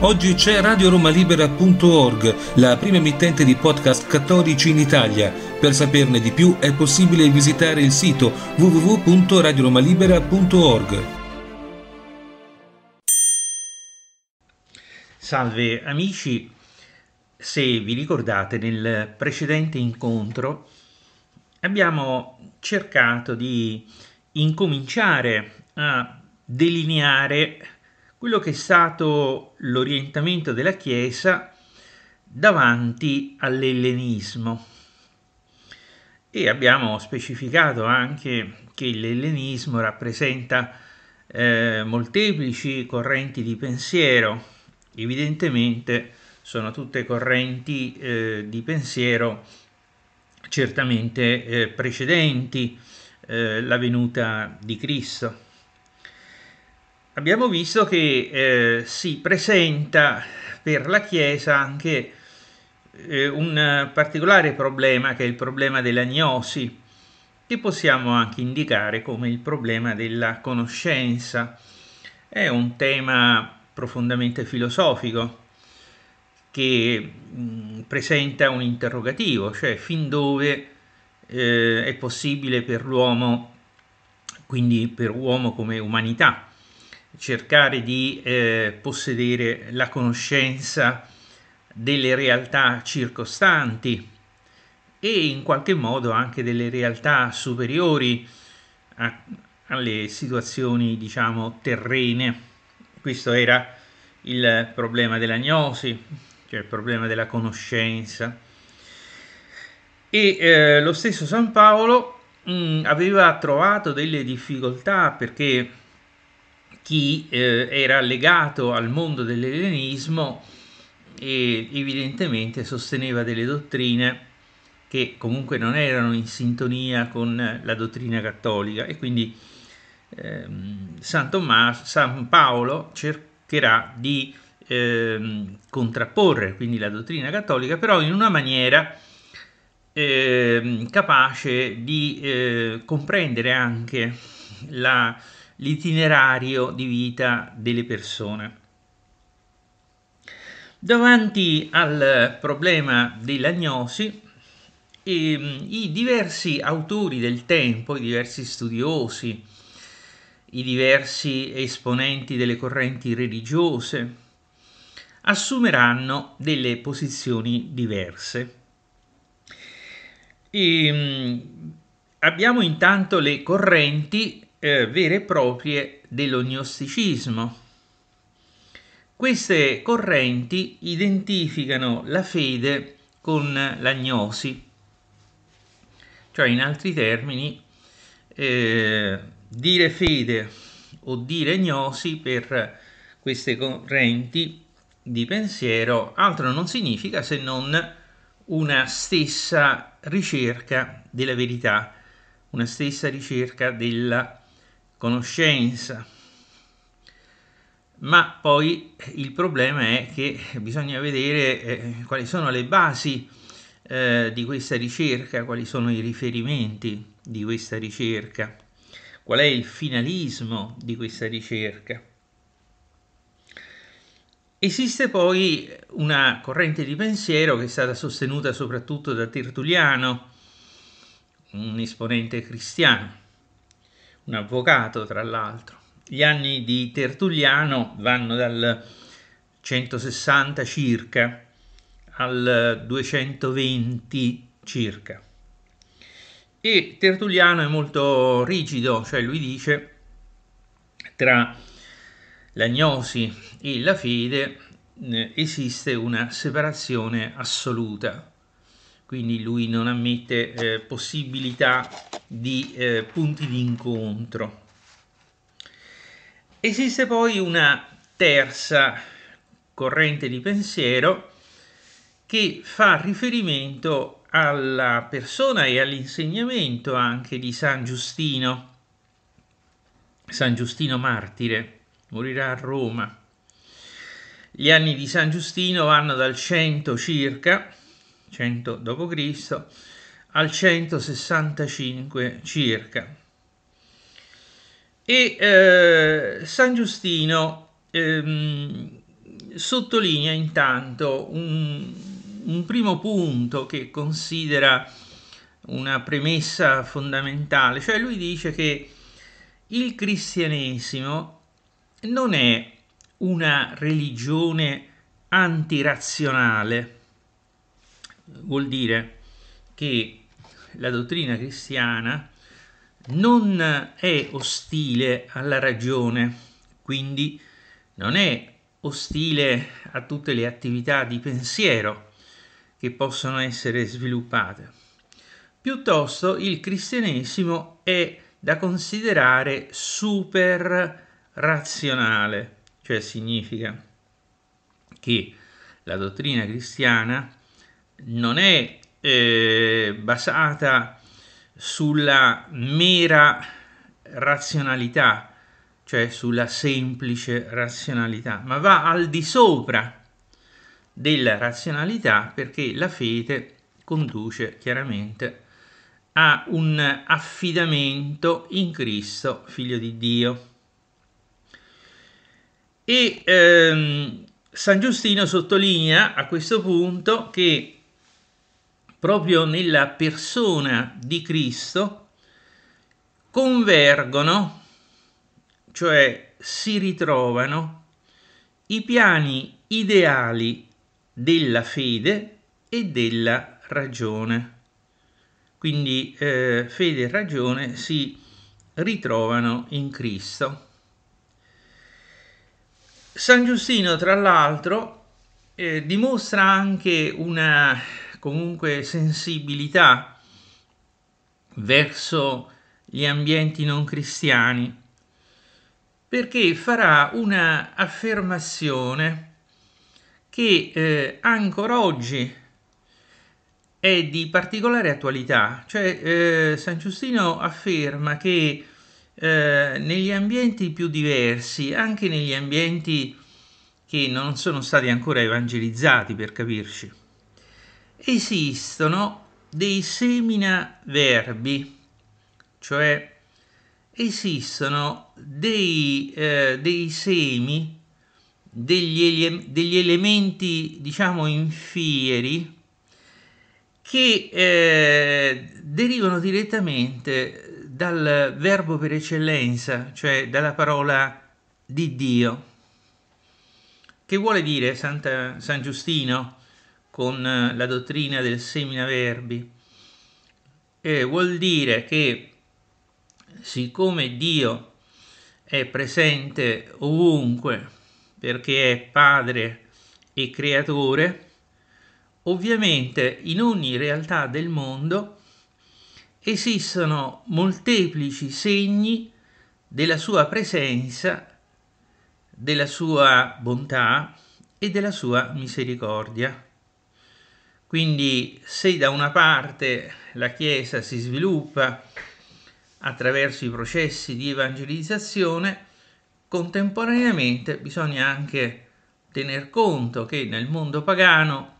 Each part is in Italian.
Oggi c'è radioromalibera.org, la prima emittente di podcast cattolici in Italia. Per saperne di più è possibile visitare il sito www.radioromalibera.org. Salve amici, se vi ricordate nel precedente incontro abbiamo cercato di incominciare a delineare quello che è stato l'orientamento della Chiesa davanti all'ellenismo. E abbiamo specificato anche che l'ellenismo rappresenta eh, molteplici correnti di pensiero, evidentemente sono tutte correnti eh, di pensiero certamente eh, precedenti eh, la venuta di Cristo abbiamo visto che eh, si presenta per la Chiesa anche eh, un particolare problema che è il problema dell'agnosi, che possiamo anche indicare come il problema della conoscenza. È un tema profondamente filosofico che mh, mm, presenta un interrogativo, cioè fin dove eh, è possibile per l'uomo, quindi per uomo come umanità, cercare di eh, possedere la conoscenza delle realtà circostanti e in qualche modo anche delle realtà superiori a, alle situazioni diciamo terrene. Questo era il problema della gnosi cioè il problema della conoscenza. E eh, lo stesso San Paolo mh, mm, aveva trovato delle difficoltà perché chi eh, era legato al mondo dell'ellenismo e evidentemente sosteneva delle dottrine che comunque non erano in sintonia con la dottrina cattolica e quindi ehm, San, Tommaso, San Paolo cercherà di ehm, contrapporre quindi la dottrina cattolica però in una maniera ehm, capace di eh, comprendere anche la l'itinerario di vita delle persone. Davanti al problema dell'agnosi, ehm, i diversi autori del tempo, i diversi studiosi, i diversi esponenti delle correnti religiose assumeranno delle posizioni diverse. E ehm, abbiamo intanto le correnti eh, vere e proprie dello gnosticismo. Queste correnti identificano la fede con l'agnosi, cioè in altri termini eh, dire fede o dire gnosi per queste correnti di pensiero altro non significa se non una stessa ricerca della verità, una stessa ricerca della conoscenza. Ma poi il problema è che bisogna vedere eh, quali sono le basi eh, di questa ricerca, quali sono i riferimenti di questa ricerca, qual è il finalismo di questa ricerca. Esiste poi una corrente di pensiero che è stata sostenuta soprattutto da Tertulliano, un esponente cristiano, un avvocato tra l'altro. Gli anni di Tertulliano vanno dal 160 circa al 220 circa. E Tertulliano è molto rigido, cioè lui dice tra l'agnosi e la fede eh, esiste una separazione assoluta quindi lui non ammette eh, possibilità di eh, punti di incontro. Esiste poi una terza corrente di pensiero che fa riferimento alla persona e all'insegnamento anche di San Giustino, San Giustino martire, morirà a Roma. Gli anni di San Giustino vanno dal 100 circa 100 d.C., al 165 circa. E eh, San Giustino ehm, sottolinea intanto un, un primo punto che considera una premessa fondamentale, cioè lui dice che il cristianesimo non è una religione antirazionale, vuol dire che la dottrina cristiana non è ostile alla ragione, quindi non è ostile a tutte le attività di pensiero che possono essere sviluppate. Piuttosto il cristianesimo è da considerare super razionale, cioè significa che la dottrina cristiana non è eh, basata sulla mera razionalità, cioè sulla semplice razionalità, ma va al di sopra della razionalità perché la fede conduce chiaramente a un affidamento in Cristo, figlio di Dio. E ehm, San Giustino sottolinea a questo punto che proprio nella persona di Cristo, convergono, cioè si ritrovano, i piani ideali della fede e della ragione. Quindi eh, fede e ragione si ritrovano in Cristo. San Giustino, tra l'altro, eh, dimostra anche una comunque sensibilità verso gli ambienti non cristiani, perché farà una affermazione che eh, ancora oggi è di particolare attualità, cioè eh, San Giustino afferma che eh, negli ambienti più diversi, anche negli ambienti che non sono stati ancora evangelizzati per capirci, esistono dei seminaverbi, cioè esistono dei, eh, dei semi, degli, ele- degli, elementi diciamo infieri che eh, derivano direttamente dal verbo per eccellenza, cioè dalla parola di Dio, che vuole dire Santa, San Giustino, con eh, la dottrina del seminaverbi. Eh, vuol dire che siccome Dio è presente ovunque perché è Padre e Creatore, ovviamente in ogni realtà del mondo esistono molteplici segni della sua presenza, della sua bontà e della sua misericordia. Quindi se da una parte la Chiesa si sviluppa attraverso i processi di evangelizzazione, contemporaneamente bisogna anche tener conto che nel mondo pagano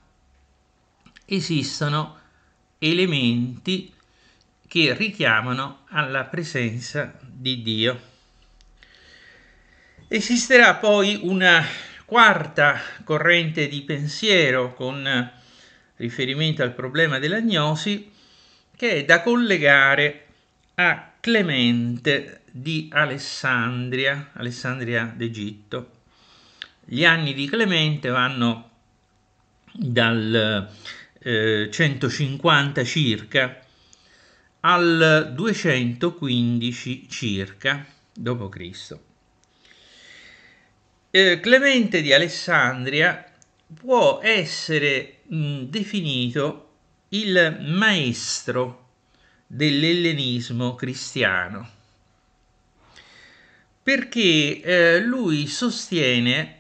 esistono elementi che richiamano alla presenza di Dio. Esisterà poi una quarta corrente di pensiero con riferimento al problema dell'agnosi che è da collegare a Clemente di Alessandria, Alessandria d'Egitto. Gli anni di Clemente vanno dal eh, 150 circa al 215 circa d.C. Eh, Clemente di Alessandria può essere mh, mm, definito il maestro dell'ellenismo cristiano, perché eh, lui sostiene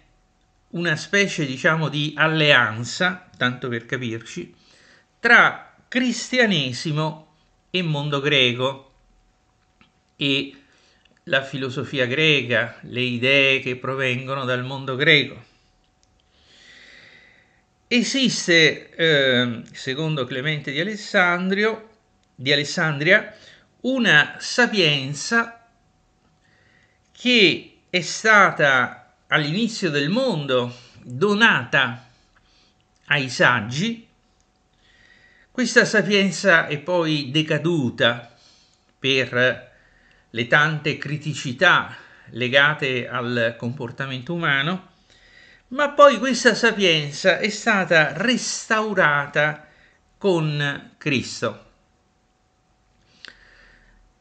una specie, diciamo, di alleanza, tanto per capirci, tra cristianesimo e mondo greco e la filosofia greca, le idee che provengono dal mondo greco. Esiste, eh, secondo Clemente di, di Alessandria, una sapienza che è stata all'inizio del mondo donata ai saggi, questa sapienza è poi decaduta per le tante criticità legate al comportamento umano ma poi questa sapienza è stata restaurata con Cristo.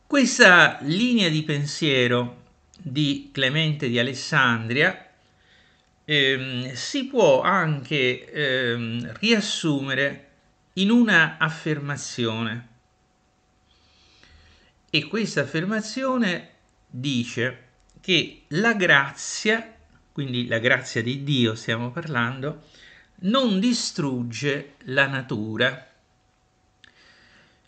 Questa linea di pensiero di Clemente di Alessandria ehm, si può anche ehm, riassumere in una affermazione. E questa affermazione dice che la grazia quindi la grazia di Dio stiamo parlando, non distrugge la natura.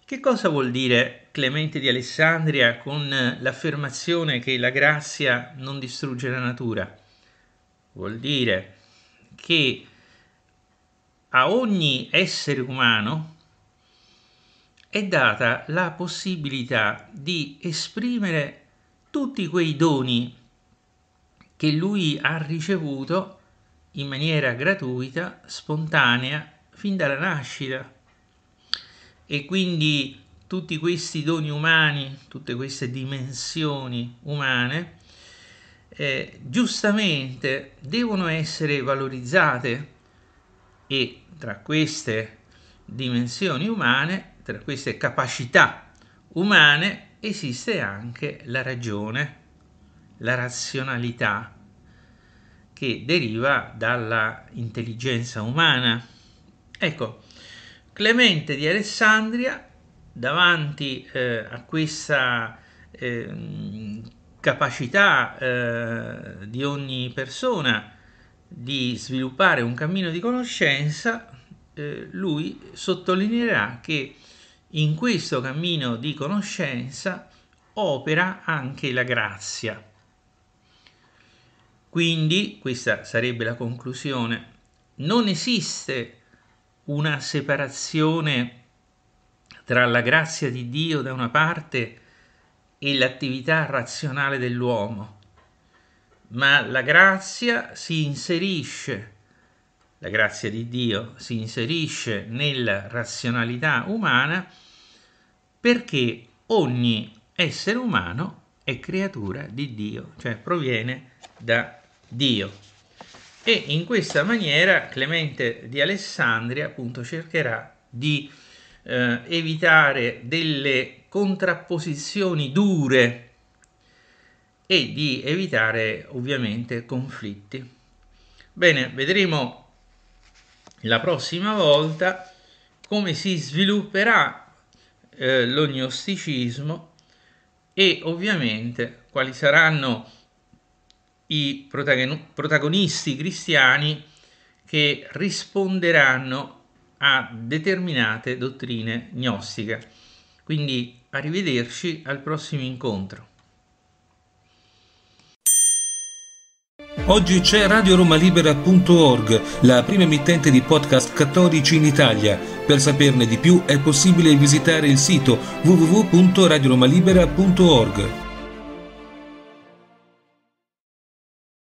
Che cosa vuol dire Clemente di Alessandria con l'affermazione che la grazia non distrugge la natura? Vuol dire che a ogni essere umano è data la possibilità di esprimere tutti quei doni che lui ha ricevuto in maniera gratuita, spontanea, fin dalla nascita. E quindi tutti questi doni umani, tutte queste dimensioni umane, eh, giustamente devono essere valorizzate e tra queste dimensioni umane, tra queste capacità umane, esiste anche la ragione la razionalità che deriva dalla intelligenza umana. Ecco, Clemente di Alessandria, davanti eh, a questa eh, capacità eh, di ogni persona di sviluppare un cammino di conoscenza, eh, lui sottolineerà che in questo cammino di conoscenza opera anche la grazia. Quindi, questa sarebbe la conclusione, non esiste una separazione tra la grazia di Dio da una parte e l'attività razionale dell'uomo, ma la grazia si inserisce, la grazia di Dio si inserisce nella razionalità umana perché ogni essere umano è creatura di Dio, cioè proviene da Dio. Dio. E in questa maniera Clemente di Alessandria appunto cercherà di eh, evitare delle contrapposizioni dure e di evitare ovviamente conflitti. Bene, vedremo la prossima volta come si svilupperà eh, l'ognosticismo e ovviamente quali saranno i protagonisti cristiani che risponderanno a determinate dottrine gnostiche. Quindi arrivederci al prossimo incontro. Oggi c'è radioromalibera.org, la prima emittente di podcast cattolici in Italia. Per saperne di più è possibile visitare il sito www.radioromalibera.org.